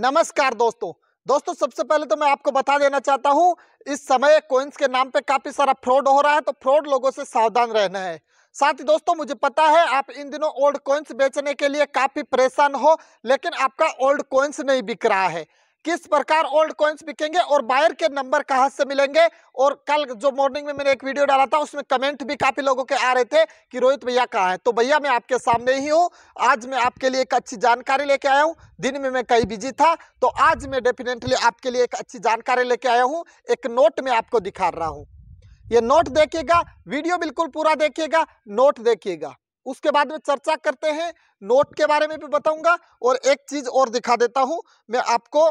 नमस्कार दोस्तों दोस्तों सबसे पहले तो मैं आपको बता देना चाहता हूं इस समय कोइंस के नाम पे काफी सारा फ्रॉड हो रहा है तो फ्रॉड लोगों से सावधान रहना है साथ ही दोस्तों मुझे पता है आप इन दिनों ओल्ड कोइंस बेचने के लिए काफी परेशान हो लेकिन आपका ओल्ड कोइंस नहीं बिक रहा है किस प्रकार ओल्ड कॉइन्स बिकेंगे और बायर के नंबर कहाँ से मिलेंगे और कल जो मॉर्निंग में मैंने एक वीडियो डाला था उसमें कमेंट भी काफी लोगों के आ रहे थे कि रोहित भैया कहाँ है तो भैया मैं आपके सामने ही हूँ आज मैं आपके लिए एक अच्छी जानकारी लेके आया हूँ दिन में मैं कहीं बिजी था तो आज मैं डेफिनेटली आपके लिए एक अच्छी जानकारी लेके आया हूँ एक नोट में आपको दिखा रहा हूँ ये नोट देखिएगा वीडियो बिल्कुल पूरा देखिएगा नोट देखिएगा उसके बाद में चर्चा करते हैं नोट के बारे में भी बताऊंगा और एक चीज और दिखा देता हूं मैं आपको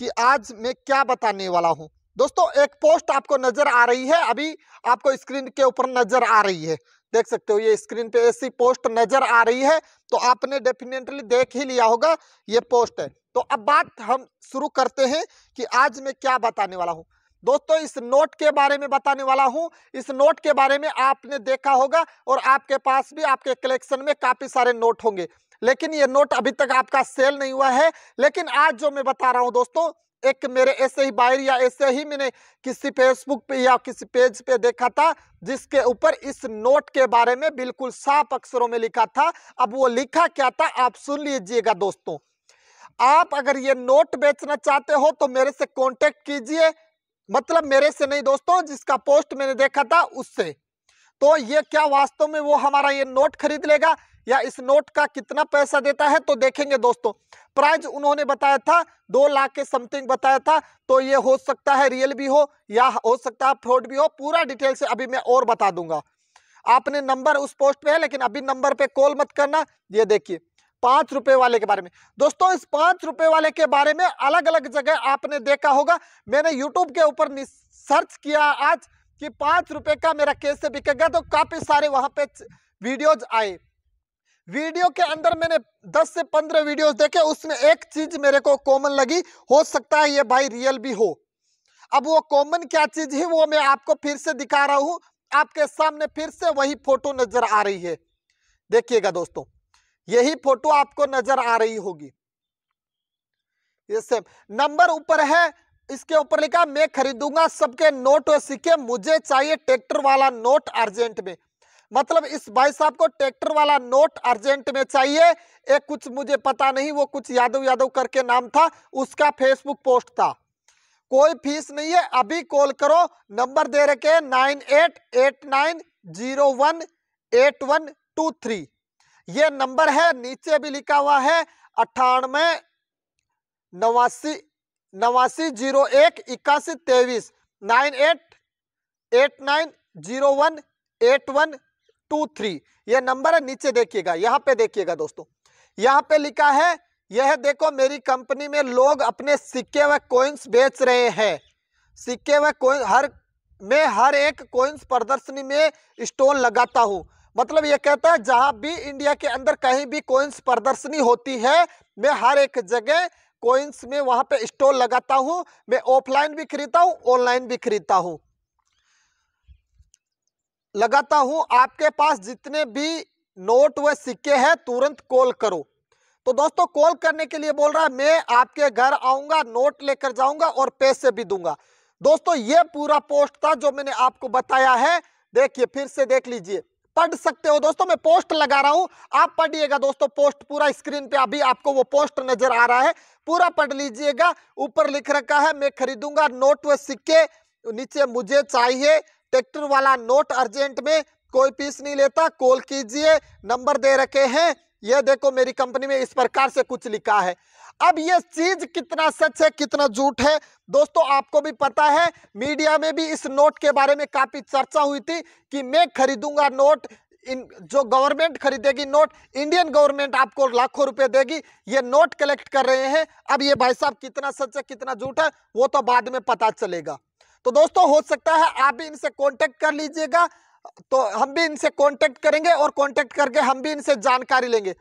कि आज मैं क्या बताने वाला हूँ दोस्तों एक पोस्ट आपको नजर आ रही है अभी आपको स्क्रीन के ऊपर नजर आ रही है देख सकते हो ये स्क्रीन पे ऐसी पोस्ट नजर आ रही है तो आपने डेफिनेटली देख ही लिया होगा ये पोस्ट है तो अब बात हम शुरू करते हैं कि आज मैं क्या बताने वाला हूँ दोस्तों इस नोट के बारे में बताने वाला हूँ इस नोट के बारे में आपने देखा होगा और आपके पास भी आपके कलेक्शन में काफी सारे नोट होंगे लेकिन ये नोट अभी तक आपका सेल नहीं हुआ है लेकिन आज जो मैं बता रहा हूँ दोस्तों एक मेरे ऐसे ही बायर या ऐसे ही मैंने किसी फेसबुक पे या किसी पेज पे देखा था जिसके ऊपर इस नोट के बारे में बिल्कुल साफ अक्षरों में लिखा था अब वो लिखा क्या था आप सुन लीजिएगा दोस्तों आप अगर ये नोट बेचना चाहते हो तो मेरे से कांटेक्ट कीजिए मतलब मेरे से नहीं दोस्तों जिसका पोस्ट मैंने देखा था उससे तो ये क्या वास्तव में वो हमारा ये नोट खरीद लेगा या इस नोट का कितना पैसा देता है तो देखेंगे दोस्तों प्राइस उन्होंने बताया था दो लाख के समथिंग बताया था तो ये हो सकता है रियल भी हो या हो सकता है फ्रॉड भी हो पूरा डिटेल से अभी मैं और बता दूंगा आपने नंबर उस पोस्ट पे है लेकिन अभी नंबर पे कॉल मत करना ये देखिए पांच रुपए वाले के बारे में दोस्तों इस पांच रुपए वाले के बारे में अलग अलग जगह आपने देखा होगा मैंने यूट्यूब के ऊपर सर्च किया आज कि पांच रुपए का मेरा कैसे बिकेगा तो काफी सारे वहां पे वीडियोज आए वीडियो के अंदर मैंने 10 से 15 वीडियोस देखे उसमें एक चीज मेरे को कॉमन लगी हो सकता है ये भाई रियल भी हो अब वो कॉमन क्या चीज है वो मैं आपको फिर से दिखा रहा हूं आपके सामने फिर से वही फोटो नजर आ रही है देखिएगा दोस्तों यही फोटो आपको नजर आ रही होगी ये सेम नंबर ऊपर है इसके ऊपर लिखा मैं खरीदूंगा सबके नोट और सिक्के मुझे चाहिए ट्रैक्टर वाला नोट अर्जेंट में मतलब इस भाई साहब को ट्रैक्टर वाला नोट अर्जेंट में चाहिए एक कुछ मुझे पता नहीं वो कुछ यादव यादव करके नाम था उसका फेसबुक पोस्ट था कोई फीस नहीं है अभी कॉल करो नंबर दे रखे nine eight eight nine zero one eight one two three ये नंबर है नीचे भी लिखा हुआ है अट्ठानवे नवासी नवासी जीरो एक इक्यासी तेईस nine eight eight nine zero one eight one two three ये नंबर है नीचे देखिएगा यहाँ पे देखिएगा दोस्तों यहाँ पे लिखा है यह देखो मेरी कंपनी में लोग अपने सिक्के व कोइंस बेच रहे हैं सिक्के व कोइंस हर मैं हर एक कोइंस प्रदर्शनी में स्टोन लगाता हूँ मतलब ये कहता है जहाँ भी इंडिया के अंदर कहीं भी कोइंस प्रदर्शनी होती है मैं हर एक जगह कोइंस में वहाँ पे स्टोन लगाता हूँ मैं ऑफलाइन भी खरीदता हूँ ऑनलाइन भी खरीदता हूँ लगाता हूं आपके पास जितने भी नोट व सिक्के हैं तुरंत कॉल करो तो दोस्तों कॉल करने के लिए बोल रहा है मैं आपके घर आऊंगा नोट लेकर जाऊंगा और पैसे भी दूंगा दोस्तों ये पूरा पोस्ट था जो मैंने आपको बताया है देखिए फिर से देख लीजिए पढ़ सकते हो दोस्तों मैं पोस्ट लगा रहा हूं आप पढ़िएगा दोस्तों पोस्ट पूरा स्क्रीन पे अभी आपको वो पोस्ट नजर आ रहा है पूरा पढ़ लीजिएगा ऊपर लिख रखा है मैं खरीदूंगा नोट व सिक्के नीचे मुझे चाहिए ट्रैक्टर वाला नोट अर्जेंट में कोई पीस नहीं लेता कॉल कीजिए नंबर दे रखे हैं ये देखो मेरी कंपनी में इस प्रकार से कुछ लिखा है अब ये चीज कितना सच है कितना झूठ है दोस्तों आपको भी पता है मीडिया में भी इस नोट के बारे में काफी चर्चा हुई थी कि मैं खरीदूंगा नोट इन जो गवर्नमेंट खरीदेगी नोट इंडियन गवर्नमेंट आपको लाखों रुपए देगी ये नोट कलेक्ट कर रहे हैं अब ये भाई साहब कितना सच है कितना झूठ है वो तो बाद में पता चलेगा तो दोस्तों हो सकता है आप भी इनसे कॉन्टेक्ट कर लीजिएगा तो हम भी इनसे कॉन्टेक्ट करेंगे और कॉन्टेक्ट करके हम भी इनसे जानकारी लेंगे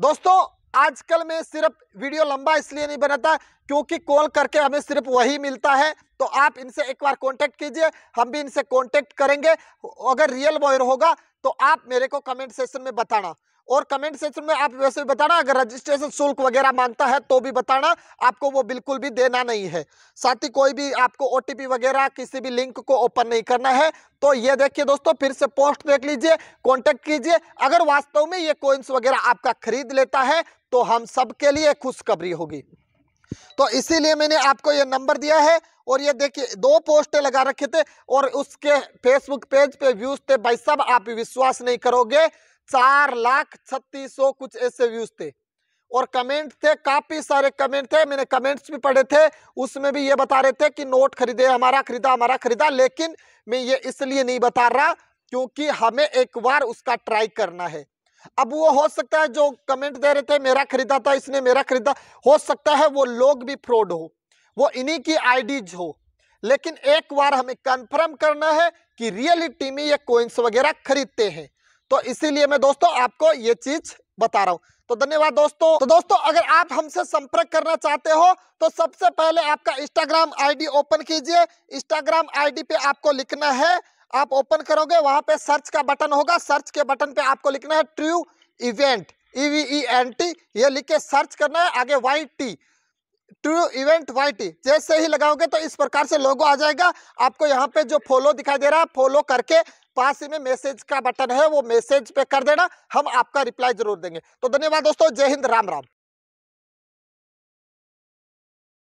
दोस्तों आजकल में सिर्फ वीडियो लंबा इसलिए नहीं बनाता क्योंकि कॉल करके हमें सिर्फ वही मिलता है तो आप इनसे एक बार कांटेक्ट कीजिए हम भी इनसे कांटेक्ट करेंगे अगर रियल वॉयर होगा तो आप मेरे को कमेंट सेशन में बताना और कमेंट सेक्शन में आप वैसे भी बताना अगर रजिस्ट्रेशन शुल्क वगैरह मांगता है तो भी बताना आपको वो बिल्कुल भी देना नहीं है साथ ही कोई भी आपको ओ वगैरह किसी भी लिंक को ओपन नहीं करना है तो ये देखिए दोस्तों फिर से पोस्ट देख लीजिए कॉन्टेक्ट कीजिए अगर वास्तव में ये कोइंस वगैरह आपका खरीद लेता है तो हम सबके लिए खुशखबरी होगी तो इसीलिए मैंने आपको ये नंबर दिया है और ये देखिए दो पोस्ट लगा रखे थे और उसके फेसबुक पेज पे व्यूज थे भाई सब आप विश्वास नहीं करोगे चार लाख छत्तीस सौ कुछ ऐसे व्यूज थे और कमेंट थे काफी सारे कमेंट थे मैंने कमेंट्स भी पढ़े थे उसमें भी ये बता रहे थे कि नोट खरीदे हमारा खरीदा हमारा खरीदा लेकिन मैं ये इसलिए नहीं बता रहा क्योंकि हमें एक बार उसका ट्राई करना है अब वो हो सकता है जो कमेंट दे रहे थे मेरा खरीदा था इसने मेरा खरीदा हो सकता है वो लोग भी फ्रॉड हो वो इन्हीं की आईडीज हो लेकिन एक बार हमें कंफर्म करना है कि रियलिटी में ये कोइंस वगैरह खरीदते हैं तो इसीलिए मैं दोस्तों आपको ये चीज बता रहा हूँ तो धन्यवाद दोस्तों तो दोस्तों अगर आप हमसे संपर्क करना चाहते हो तो सबसे पहले आपका इंस्टाग्राम आईडी ओपन कीजिए इंस्टाग्राम आईडी पे आपको लिखना है आप ओपन करोगे वहां पे सर्च का बटन होगा सर्च के बटन पे आपको लिखना है true event E V E N T ये लिख के सर्च करना है आगे Y T to event Y जैसे ही लगाओगे तो इस प्रकार से लोगो आ जाएगा आपको यहाँ पे जो फॉलो दिखाई दे रहा है फॉलो करके पास ही में मैसेज का बटन है वो मैसेज पे कर देना हम आपका रिप्लाई जरूर देंगे तो धन्यवाद दोस्तों जय हिंद राम राम